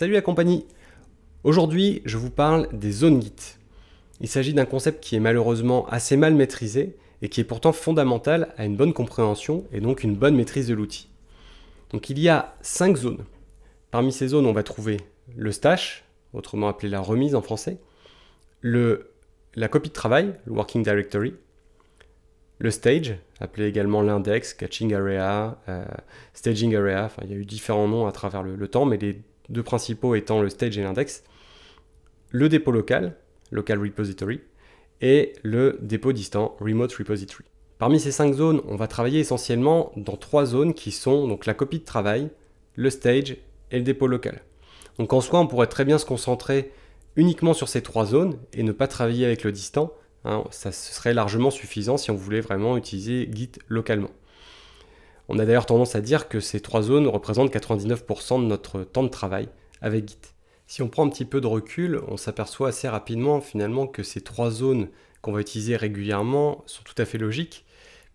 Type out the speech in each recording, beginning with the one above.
Salut la compagnie Aujourd'hui, je vous parle des zones Git. Il s'agit d'un concept qui est malheureusement assez mal maîtrisé et qui est pourtant fondamental à une bonne compréhension et donc une bonne maîtrise de l'outil. Donc il y a cinq zones. Parmi ces zones, on va trouver le stash, autrement appelé la remise en français, le, la copie de travail, le working directory, le stage, appelé également l'index, catching area, euh, staging area, enfin il y a eu différents noms à travers le temps, mais les deux principaux étant le stage et l'index, le dépôt local, local repository, et le dépôt distant, remote repository. Parmi ces cinq zones, on va travailler essentiellement dans trois zones qui sont donc la copie de travail, le stage et le dépôt local. Donc en soi, on pourrait très bien se concentrer uniquement sur ces trois zones et ne pas travailler avec le distant. Hein. ça serait largement suffisant si on voulait vraiment utiliser Git localement. On a d'ailleurs tendance à dire que ces trois zones représentent 99% de notre temps de travail avec Git. Si on prend un petit peu de recul, on s'aperçoit assez rapidement finalement que ces trois zones qu'on va utiliser régulièrement sont tout à fait logiques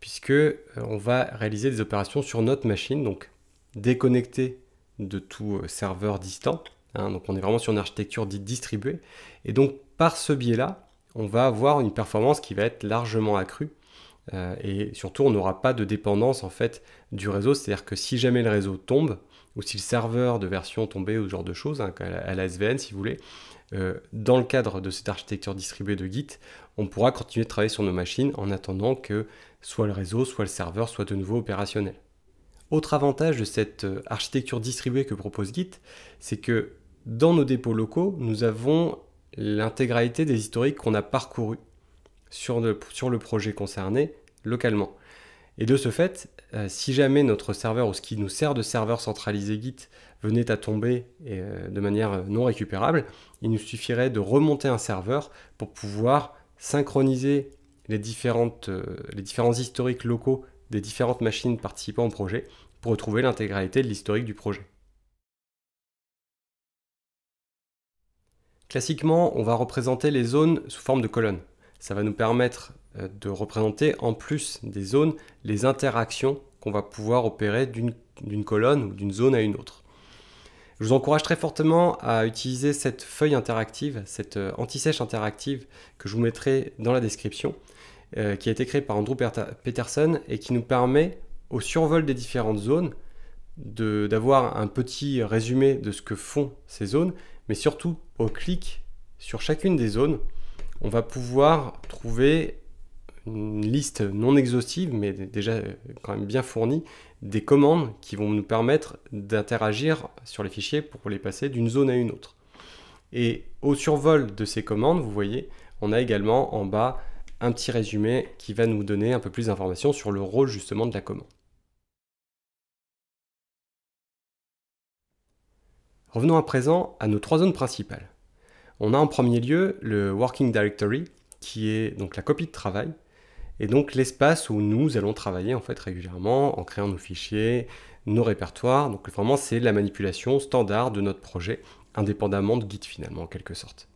puisque euh, on va réaliser des opérations sur notre machine, donc déconnectées de tout euh, serveur distant. Hein. donc on est vraiment sur une architecture dite distribuée. Et donc par ce biais-là, on va avoir une performance qui va être largement accrue euh, et surtout, on n'aura pas de dépendance en fait du réseau, c'est-à-dire que si jamais le réseau tombe, ou si le serveur de version tombait, ou ce genre de choses, hein, à la SVN si vous voulez, euh, dans le cadre de cette architecture distribuée de Git, on pourra continuer de travailler sur nos machines en attendant que soit le réseau, soit le serveur soit de nouveau opérationnel. Autre avantage de cette euh, architecture distribuée que propose Git, c'est que dans nos dépôts locaux, nous avons l'intégralité des historiques qu'on a parcourus sur le, projet concerné localement. Et de ce fait, euh, si jamais notre serveur ou ce qui nous sert de serveur centralisé Git venait à tomber euh, de manière non récupérable, il nous suffirait de remonter un serveur pour pouvoir synchroniser les, euh, les différents historiques locaux des différentes machines participant au projet pour retrouver l'intégralité de l'historique du projet. Classiquement, on va représenter les zones sous forme de colonnes ça va nous permettre euh, de représenter en plus des zones les interactions qu'on va pouvoir opérer d'une colonne ou d'une zone à une autre. Je vous encourage très fortement à utiliser cette feuille interactive, cette euh, anti-sèche interactive que je vous mettrai dans la description, euh, qui a été créée par Andrew Peterson et qui nous permet, au survol des différentes zones, d'avoir un petit résumé de ce que font ces zones, mais surtout au clic sur chacune des zones, on va pouvoir trouver une liste non exhaustive, mais déjà euh, quand même bien fournie, des commandes qui vont nous permettre d'interagir sur les fichiers pour les passer d'une zone à une autre. Et au survol de ces commandes, vous voyez, on a également en bas un petit résumé qui va nous donner un peu plus d'informations sur le rôle justement de la commande. Revenons à présent à nos trois zones principales. On a en premier lieu le Working Directory, qui est donc la copie de travail, et donc l'espace où nous allons travailler en fait régulièrement en créant nos fichiers, nos répertoires. Donc vraiment c'est la manipulation standard de notre projet, indépendamment de Git finalement en quelque sorte.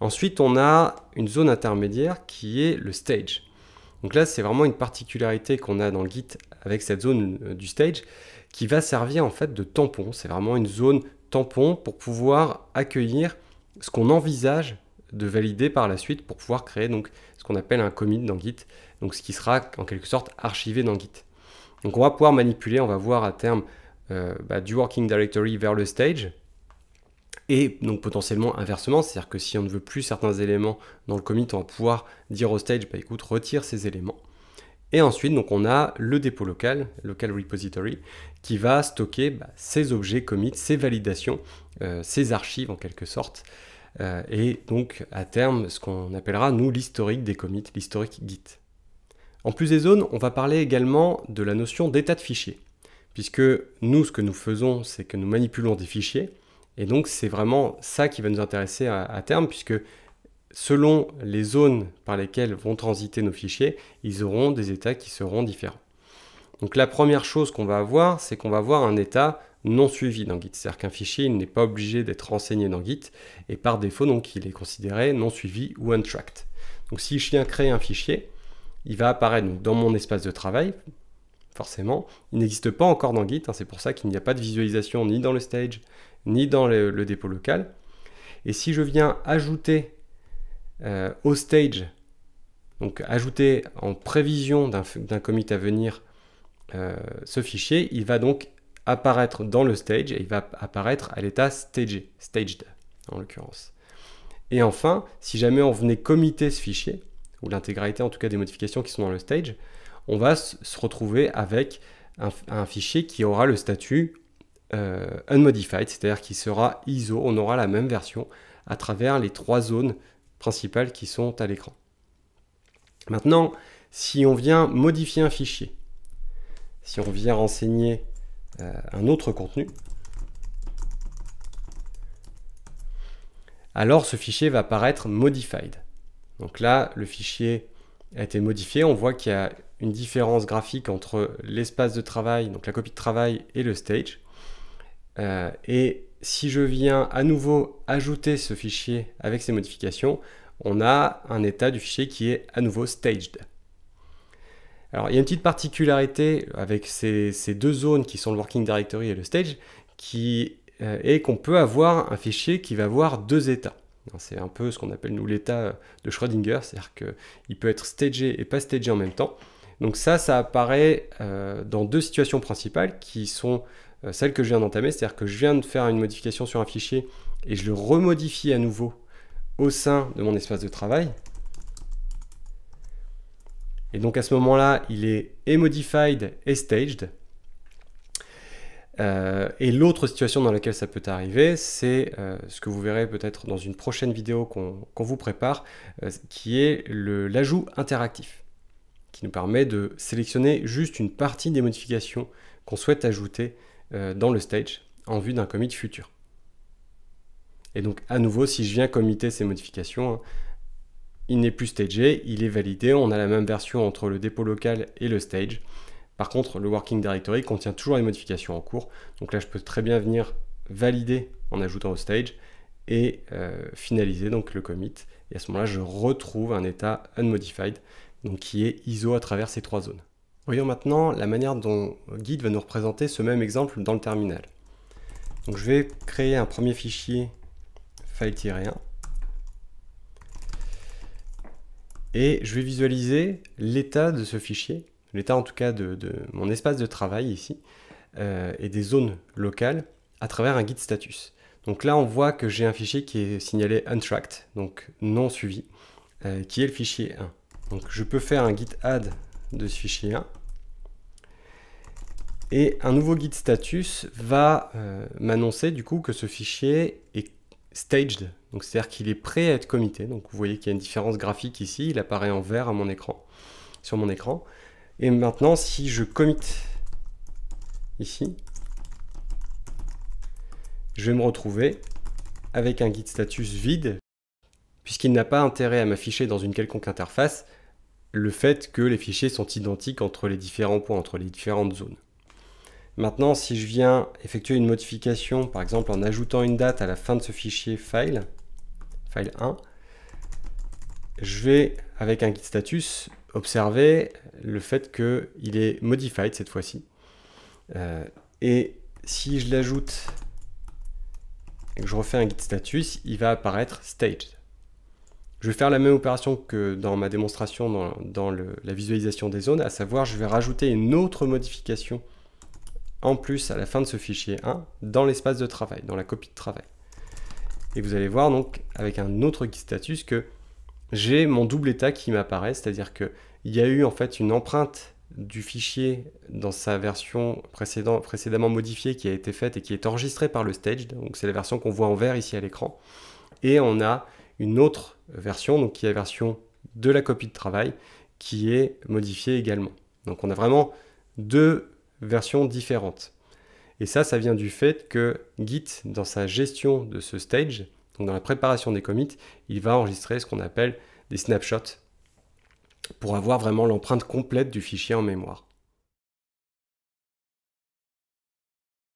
Ensuite on a une zone intermédiaire qui est le stage. Donc là c'est vraiment une particularité qu'on a dans le Git avec cette zone euh, du stage qui va servir en fait de tampon. C'est vraiment une zone tampon pour pouvoir accueillir ce qu'on envisage de valider par la suite pour pouvoir créer donc ce qu'on appelle un commit dans Git, donc ce qui sera en quelque sorte archivé dans Git. Donc on va pouvoir manipuler, on va voir à terme euh, bah, du working directory vers le stage, et donc potentiellement inversement, c'est-à-dire que si on ne veut plus certains éléments dans le commit, on va pouvoir dire au stage, bah, écoute, retire ces éléments. Et ensuite, donc, on a le dépôt local, local repository, qui va stocker bah, ces objets commits, ces validations, ses euh, ces archives en quelque sorte. Euh, et donc, à terme, ce qu'on appellera, nous, l'historique des commits, l'historique Git. En plus des zones, on va parler également de la notion d'état de fichier. Puisque nous, ce que nous faisons, c'est que nous manipulons des fichiers. Et donc, c'est vraiment ça qui va nous intéresser à terme, puisque selon les zones par lesquelles vont transiter nos fichiers, ils auront des états qui seront différents. Donc la première chose qu'on va avoir, c'est qu'on va avoir un état non suivi dans Git. C'est-à-dire qu'un fichier n'est pas obligé d'être renseigné dans Git, et par défaut, donc, il est considéré non suivi ou untracked. Donc si je viens créer un fichier, il va apparaître dans mon espace de travail, forcément. Il n'existe pas encore dans Git, hein. c'est pour ça qu'il n'y a pas de visualisation ni dans le stage, ni dans le dépôt local. Et si je viens ajouter euh, au stage, donc ajouter en prévision d'un commit à venir euh, ce fichier, il va donc apparaître dans le stage et il va apparaître à l'état staged, staged en l'occurrence. Et enfin, si jamais on venait committer ce fichier, ou l'intégralité en tout cas des modifications qui sont dans le stage, on va se retrouver avec un, fichier qui aura le statut euh, unmodified, c'est-à-dire qui sera ISO, on aura la même version à travers les trois zones principales qui sont à l'écran. Maintenant, si on vient modifier un fichier, si on vient renseigner euh, un autre contenu, alors ce fichier va paraître modified. Donc là, le fichier a été modifié. On voit qu'il y a une différence graphique entre l'espace de travail, donc la copie de travail et le stage. Euh, et si je viens à nouveau ajouter ce fichier avec ces modifications, on a un état du fichier qui est à nouveau staged. Alors il y a une petite particularité avec ces, deux zones qui sont le working directory et le stage, qui euh, est qu'on peut avoir un fichier qui va avoir deux états. C'est un peu ce qu'on appelle nous l'état euh, de Schrödinger, c'est-à-dire qu'il peut être stagé et pas stagé en même temps. Donc ça, ça apparaît euh, dans deux situations principales qui sont euh, celle que je viens d'entamer, c'est-à-dire que je viens de faire une modification sur un fichier et je le remodifie à nouveau au sein de mon espace de travail. Et donc à ce moment-là, il est et modified et staged. Euh, et l'autre situation dans laquelle ça peut arriver, c'est euh, ce que vous verrez peut-être dans une prochaine vidéo qu'on vous prépare, qui est l'ajout interactif, qui nous permet de sélectionner juste une partie des modifications qu'on souhaite ajouter euh, dans le stage en vue d'un commit futur. Et donc à nouveau, si je viens commiter ces modifications, hein, il n'est plus stagé, il est validé, on a la même version entre le dépôt local et le stage. Par contre, le working directory contient toujours les modifications en cours. Donc là, je peux très bien venir valider en ajoutant au stage et euh, finaliser donc le commit. Et à ce moment-là, je retrouve un état unmodified, donc qui est ISO à travers ces trois zones. Voyons maintenant la manière dont Guide va nous représenter ce même exemple dans le terminal. Donc je vais créer un premier fichier file-1 et je vais visualiser l'état de ce fichier, l'état en tout cas de, mon espace de travail ici euh, et des zones locales à travers un guide status. Donc là on voit que j'ai un fichier qui est signalé untracked, donc non suivi, euh, qui est le fichier 1. Donc je peux faire un git add de ce fichier Et un nouveau guide status va euh, m'annoncer du coup que ce fichier est staged, donc c'est-à-dire qu'il est prêt à être commité. Donc vous voyez qu'il y a une différence graphique ici, il apparaît en vert à mon écran, sur mon écran. Et maintenant, si je commit ici, je vais me retrouver avec un guide status vide, puisqu'il n'a pas intérêt à m'afficher dans une quelconque interface, le fait que les fichiers sont identiques entre les différents points, entre les différentes zones. Maintenant, si je viens effectuer une modification, par exemple en ajoutant une date à la fin de ce fichier file, file 1, je vais, avec un git status, observer le fait qu'il est modified cette fois-ci. Euh, et si je l'ajoute et que je refais un git status, il va apparaître staged. Je vais faire la même opération que dans ma démonstration dans, la visualisation des zones, à savoir je vais rajouter une autre modification en plus à la fin de ce fichier 1 dans l'espace de travail, dans la copie de travail. Et vous allez voir donc avec un autre status que j'ai mon double état qui m'apparaît, c'est-à-dire qu'il y a eu en fait une empreinte du fichier dans sa version précédemment modifiée qui a été faite et qui est enregistrée par le stage, donc c'est la version qu'on voit en vert ici à l'écran, et on a une autre version, donc qui est la version de la copie de travail, qui est modifiée également. Donc on a vraiment deux versions différentes. Et ça, ça vient du fait que Git, dans sa gestion de ce stage, donc dans la préparation des commits, il va enregistrer ce qu'on appelle des snapshots pour avoir vraiment l'empreinte complète du fichier en mémoire.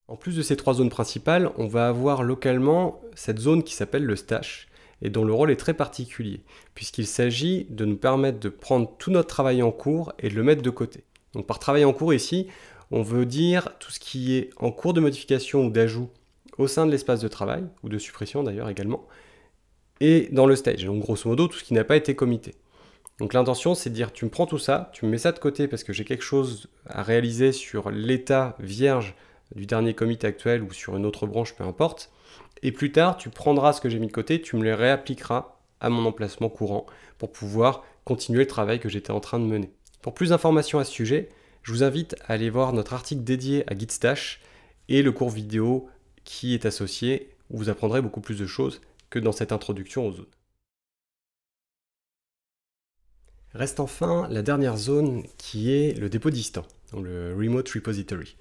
En plus de ces trois zones principales, on va avoir localement cette zone qui s'appelle le stash, et dont le rôle est très particulier, puisqu'il s'agit de nous permettre de prendre tout notre travail en cours et de le mettre de côté. Donc par travail en cours ici, on veut dire tout ce qui est en cours de modification ou d'ajout au sein de l'espace de travail, ou de suppression d'ailleurs également, et dans le stage. Donc grosso modo, tout ce qui n'a pas été comité. Donc l'intention, c'est de dire tu me prends tout ça, tu me mets ça de côté parce que j'ai quelque chose à réaliser sur l'état vierge du dernier commit actuel ou sur une autre branche, peu importe. Et plus tard, tu prendras ce que j'ai mis de côté, tu me le réappliqueras à mon emplacement courant pour pouvoir continuer le travail que j'étais en train de mener. Pour plus d'informations à ce sujet, je vous invite à aller voir notre article dédié à GitStash et le cours vidéo qui est associé où vous apprendrez beaucoup plus de choses que dans cette introduction aux zones. Reste enfin la dernière zone qui est le dépôt distant, donc le Remote Repository.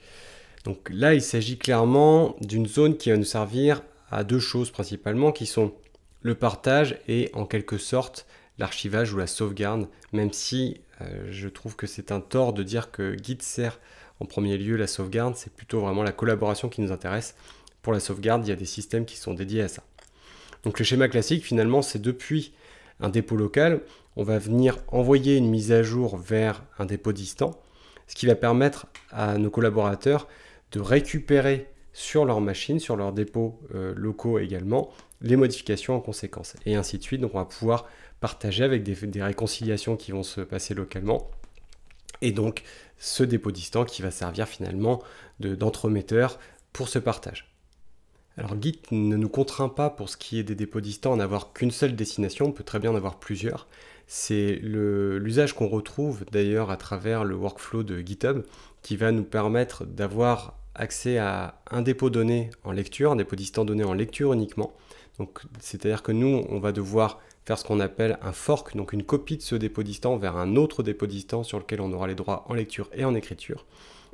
Donc là, il s'agit clairement d'une zone qui va nous servir à deux choses principalement qui sont le partage et en quelque sorte l'archivage ou la sauvegarde, même si euh, je trouve que c'est un tort de dire que Git sert en premier lieu la sauvegarde, c'est plutôt vraiment la collaboration qui nous intéresse. Pour la sauvegarde, il y a des systèmes qui sont dédiés à ça. Donc le schéma classique finalement c'est depuis un dépôt local, on va venir envoyer une mise à jour vers un dépôt distant, ce qui va permettre à nos collaborateurs de récupérer sur leurs machines, sur leurs dépôts euh, locaux également, les modifications en conséquence, et ainsi de suite. Donc on va pouvoir partager avec des, réconciliations qui vont se passer localement, et donc ce dépôt distant qui va servir finalement d'entremetteur pour ce partage. Alors Git ne nous contraint pas pour ce qui est des dépôts distants à n'avoir qu'une seule destination, on peut très bien en avoir plusieurs. C'est l'usage qu'on retrouve d'ailleurs à travers le workflow de GitHub qui va nous permettre d'avoir accès à un dépôt donné en lecture, un dépôt distant donné en lecture uniquement. c'est-à-dire que nous, on va devoir faire ce qu'on appelle un fork, donc une copie de ce dépôt distant vers un autre dépôt distant sur lequel on aura les droits en lecture et en écriture.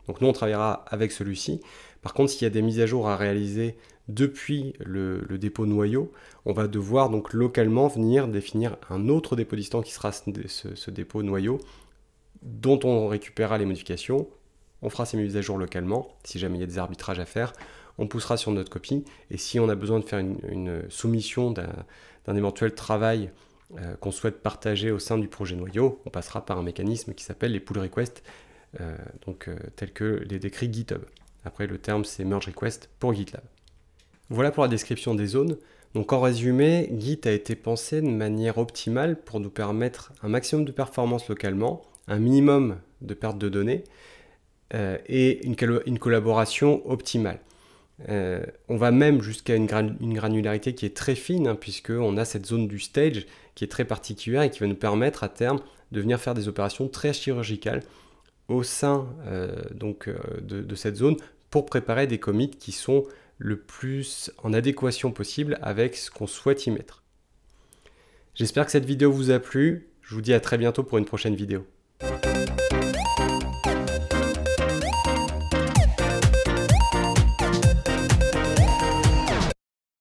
Donc nous, on travaillera avec celui-ci. Par contre, s'il y a des mises à jour à réaliser depuis le, dépôt noyau, on va devoir donc localement venir définir un autre dépôt distant qui sera ce dépôt noyau dont on récupérera les modifications on fera ces mises à jour localement, si jamais il y a des arbitrages à faire, on poussera sur notre copie, et si on a besoin de faire une, soumission d'un éventuel travail euh, qu'on souhaite partager au sein du projet noyau, on passera par un mécanisme qui s'appelle les pull requests, euh, donc euh, tel que les décrits GitHub. Après le terme c'est merge request pour GitLab. Voilà pour la description des zones. Donc en résumé, Git a été pensé de manière optimale pour nous permettre un maximum de performance localement, un minimum de perte de données, euh, et une, collaboration optimale. Euh, on va même jusqu'à une, granularité qui est très fine, hein, puisque puisqu'on a cette zone du stage qui est très particulière et qui va nous permettre à terme de venir faire des opérations très chirurgicales au sein euh, donc, de, de, cette zone pour préparer des commits qui sont le plus en adéquation possible avec ce qu'on souhaite y mettre. J'espère que cette vidéo vous a plu. Je vous dis à très bientôt pour une prochaine vidéo.